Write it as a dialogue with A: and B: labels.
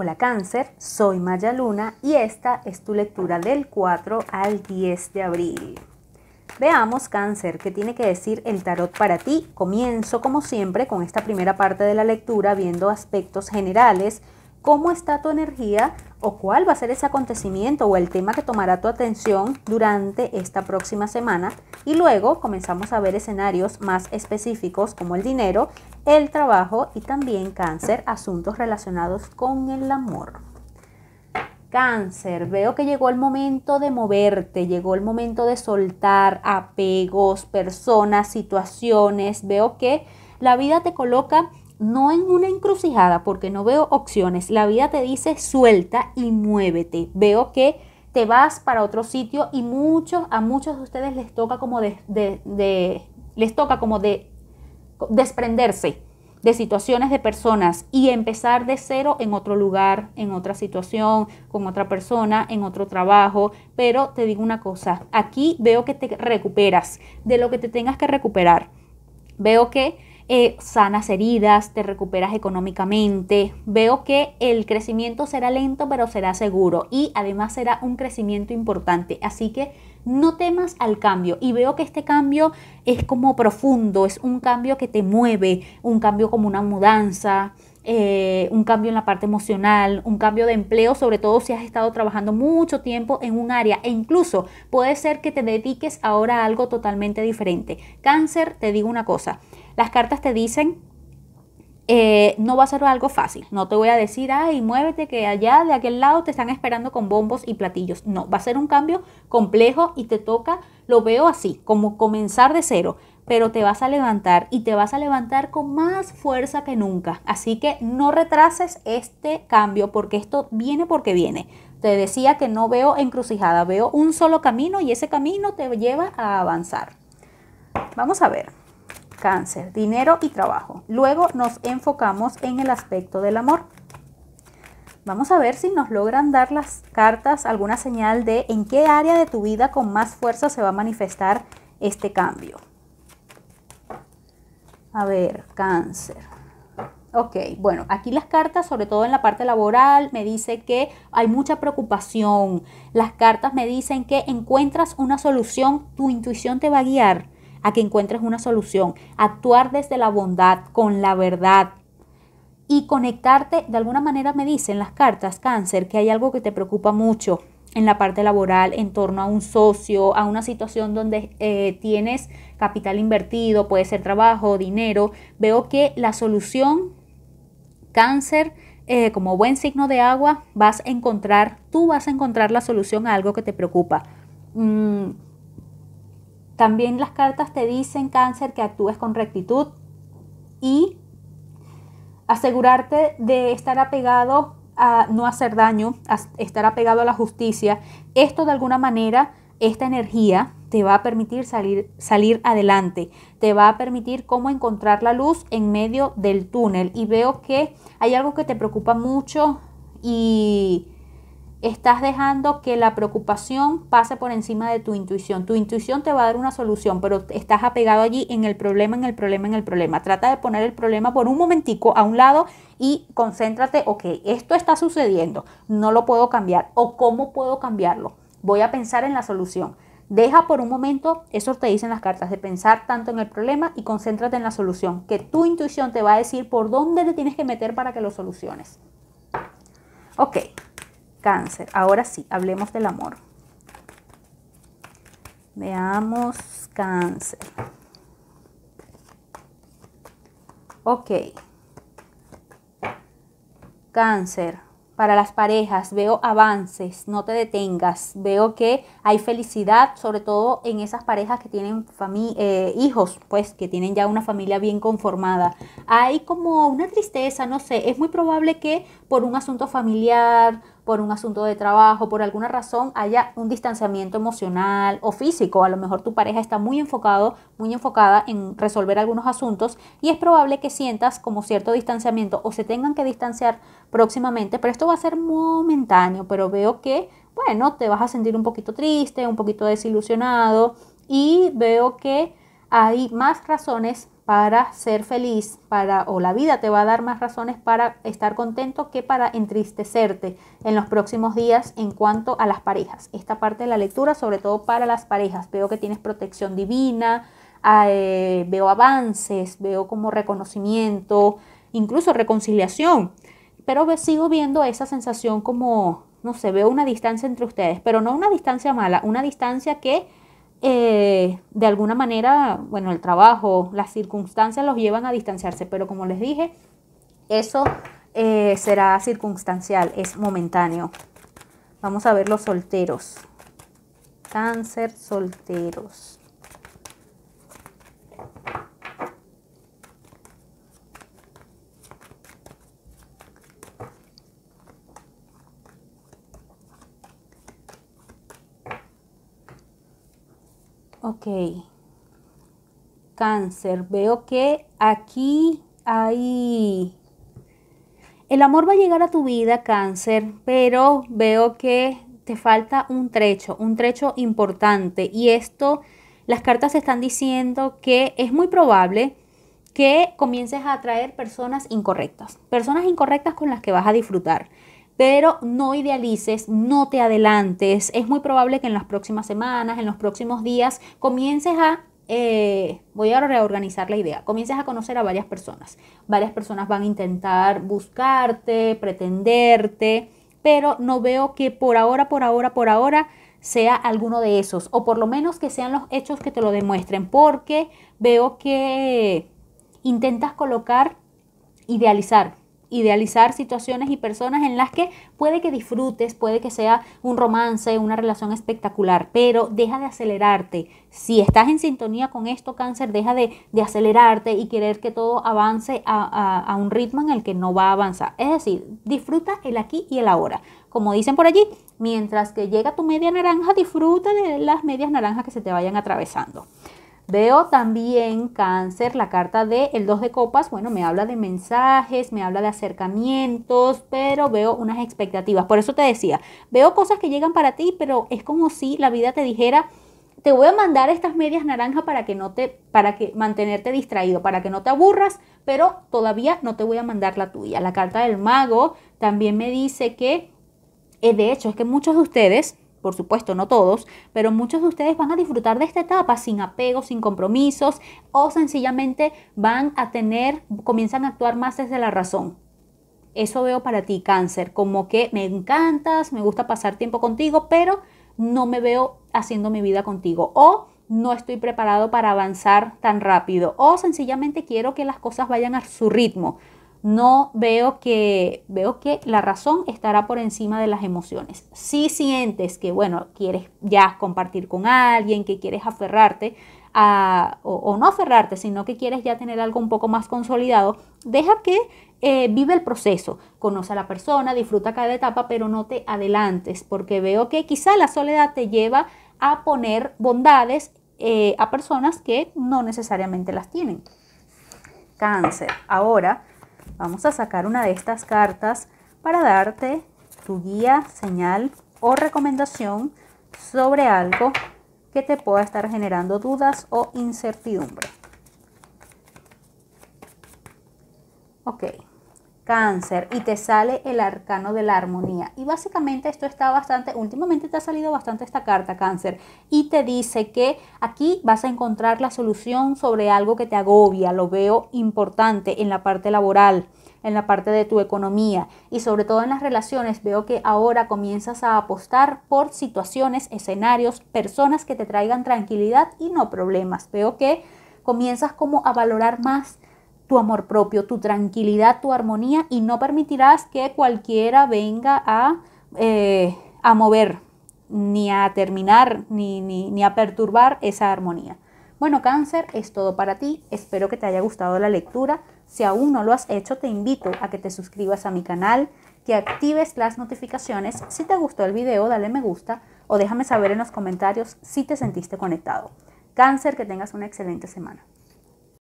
A: Hola Cáncer, soy Maya Luna y esta es tu lectura del 4 al 10 de abril. Veamos Cáncer, qué tiene que decir el tarot para ti. Comienzo como siempre con esta primera parte de la lectura viendo aspectos generales, cómo está tu energía o cuál va a ser ese acontecimiento o el tema que tomará tu atención durante esta próxima semana y luego comenzamos a ver escenarios más específicos como el dinero el trabajo y también cáncer, asuntos relacionados con el amor. Cáncer, veo que llegó el momento de moverte, llegó el momento de soltar apegos, personas, situaciones. Veo que la vida te coloca no en una encrucijada porque no veo opciones. La vida te dice suelta y muévete. Veo que te vas para otro sitio y muchos, a muchos de ustedes les toca como de, les toca como de desprenderse de situaciones de personas y empezar de cero en otro lugar, en otra situación, con otra persona, en otro trabajo. Pero te digo una cosa, aquí veo que te recuperas de lo que te tengas que recuperar. Veo que eh, sanas heridas, te recuperas económicamente. Veo que el crecimiento será lento, pero será seguro y además será un crecimiento importante. Así que no temas al cambio. Y veo que este cambio es como profundo, es un cambio que te mueve, un cambio como una mudanza, eh, un cambio en la parte emocional, un cambio de empleo, sobre todo si has estado trabajando mucho tiempo en un área e incluso puede ser que te dediques ahora a algo totalmente diferente. Cáncer, te digo una cosa, las cartas te dicen eh, no va a ser algo fácil. No te voy a decir, ay, muévete que allá de aquel lado te están esperando con bombos y platillos. No, va a ser un cambio complejo y te toca, lo veo así, como comenzar de cero, pero te vas a levantar y te vas a levantar con más fuerza que nunca. Así que no retrases este cambio porque esto viene porque viene. Te decía que no veo encrucijada, veo un solo camino y ese camino te lleva a avanzar. Vamos a ver cáncer, dinero y trabajo. Luego nos enfocamos en el aspecto del amor. Vamos a ver si nos logran dar las cartas alguna señal de en qué área de tu vida con más fuerza se va a manifestar este cambio. A ver, cáncer. Ok, bueno, aquí las cartas, sobre todo en la parte laboral, me dice que hay mucha preocupación. Las cartas me dicen que encuentras una solución, tu intuición te va a guiar a que encuentres una solución, actuar desde la bondad, con la verdad y conectarte, de alguna manera me dicen las cartas cáncer que hay algo que te preocupa mucho en la parte laboral, en torno a un socio, a una situación donde eh, tienes capital invertido, puede ser trabajo, dinero. Veo que la solución cáncer, eh, como buen signo de agua, vas a encontrar, tú vas a encontrar la solución a algo que te preocupa. Mm, también las cartas te dicen, cáncer, que actúes con rectitud y asegurarte de estar apegado a no hacer daño, estar apegado a la justicia. Esto de alguna manera, esta energía te va a permitir salir, salir adelante, te va a permitir cómo encontrar la luz en medio del túnel. Y veo que hay algo que te preocupa mucho y estás dejando que la preocupación pase por encima de tu intuición. Tu intuición te va a dar una solución, pero estás apegado allí en el problema, en el problema, en el problema. Trata de poner el problema por un momentico a un lado y concéntrate, ok, esto está sucediendo, no lo puedo cambiar o cómo puedo cambiarlo. Voy a pensar en la solución. Deja por un momento, eso te dicen las cartas, de pensar tanto en el problema y concéntrate en la solución, que tu intuición te va a decir por dónde te tienes que meter para que lo soluciones. Ok, Cáncer, ahora sí, hablemos del amor. Veamos cáncer. Ok. Cáncer. Para las parejas veo avances, no te detengas. Veo que hay felicidad, sobre todo en esas parejas que tienen eh, hijos, pues que tienen ya una familia bien conformada. Hay como una tristeza, no sé, es muy probable que por un asunto familiar por un asunto de trabajo, por alguna razón haya un distanciamiento emocional o físico. A lo mejor tu pareja está muy enfocado, muy enfocada en resolver algunos asuntos y es probable que sientas como cierto distanciamiento o se tengan que distanciar próximamente, pero esto va a ser momentáneo, pero veo que, bueno, te vas a sentir un poquito triste, un poquito desilusionado y veo que hay más razones para ser feliz, para o la vida te va a dar más razones para estar contento que para entristecerte en los próximos días en cuanto a las parejas. Esta parte de la lectura, sobre todo para las parejas, veo que tienes protección divina, ah, eh, veo avances, veo como reconocimiento, incluso reconciliación, pero sigo viendo esa sensación como, no sé, veo una distancia entre ustedes, pero no una distancia mala, una distancia que eh, de alguna manera, bueno, el trabajo, las circunstancias los llevan a distanciarse, pero como les dije, eso eh, será circunstancial, es momentáneo. Vamos a ver los solteros. Cáncer solteros. Ok. Cáncer. Veo que aquí hay... El amor va a llegar a tu vida, cáncer, pero veo que te falta un trecho, un trecho importante. Y esto, las cartas están diciendo que es muy probable que comiences a atraer personas incorrectas, personas incorrectas con las que vas a disfrutar pero no idealices, no te adelantes. Es muy probable que en las próximas semanas, en los próximos días, comiences a eh, voy a reorganizar la idea. comiences a conocer a varias personas. Varias personas van a intentar buscarte, pretenderte, pero no veo que por ahora, por ahora, por ahora sea alguno de esos, o por lo menos que sean los hechos que te lo demuestren, porque veo que intentas colocar, idealizar, idealizar situaciones y personas en las que puede que disfrutes, puede que sea un romance, una relación espectacular, pero deja de acelerarte. Si estás en sintonía con esto, cáncer, deja de, acelerarte y querer que todo avance a, a un ritmo en el que no va a avanzar. Es decir, disfruta el aquí y el ahora. Como dicen por allí, mientras que llega tu media naranja, disfruta de las medias naranjas que se te vayan atravesando. Veo también cáncer, la carta de el 2 de copas, bueno, me habla de mensajes, me habla de acercamientos, pero veo unas expectativas. Por eso te decía, veo cosas que llegan para ti, pero es como si la vida te dijera, te voy a mandar estas medias naranjas para que no te, para que mantenerte distraído, para que no te aburras, pero todavía no te voy a mandar la tuya. La carta del mago también me dice que, eh, de hecho, es que muchos de ustedes por supuesto, no todos, pero muchos de ustedes van a disfrutar de esta etapa sin apego, sin compromisos o sencillamente van a tener, comienzan a actuar más desde la razón. Eso veo para ti, cáncer, como que me encantas, me gusta pasar tiempo contigo, pero no me veo haciendo mi vida contigo o no estoy preparado para avanzar tan rápido o sencillamente quiero que las cosas vayan a su ritmo no veo que, veo que la razón estará por encima de las emociones. Si sientes que, bueno, quieres ya compartir con alguien, que quieres aferrarte o, no aferrarte, sino que quieres ya tener algo un poco más consolidado, deja que eh, vive el proceso, conoce a la persona, disfruta cada etapa, pero no te adelantes, porque veo que quizá la soledad te lleva a poner bondades eh, a personas que no necesariamente las tienen. Cáncer. Ahora, Vamos a sacar una de estas cartas para darte tu guía, señal o recomendación sobre algo que te pueda estar generando dudas o incertidumbre. Ok cáncer y te sale el arcano de la armonía. Y básicamente esto está bastante, últimamente te ha salido bastante esta carta cáncer y te dice que aquí vas a encontrar la solución sobre algo que te agobia, lo veo importante en la parte laboral en la parte de tu economía y sobre todo en las relaciones veo que ahora comienzas a apostar por situaciones, escenarios, personas que te traigan tranquilidad y no problemas. Veo que comienzas como a valorar más tu amor propio, tu tranquilidad, tu armonía y no permitirás que cualquiera venga eh, a, mover, ni a terminar, ni, ni, ni a perturbar esa armonía. Bueno, cáncer, es todo para ti. Espero que te haya gustado la lectura. Si aún no lo has hecho, te invito a que te suscribas a mi canal, que actives las notificaciones. Si te gustó el video, dale me gusta o déjame saber en los comentarios si te sentiste conectado. Cáncer, que tengas una excelente semana.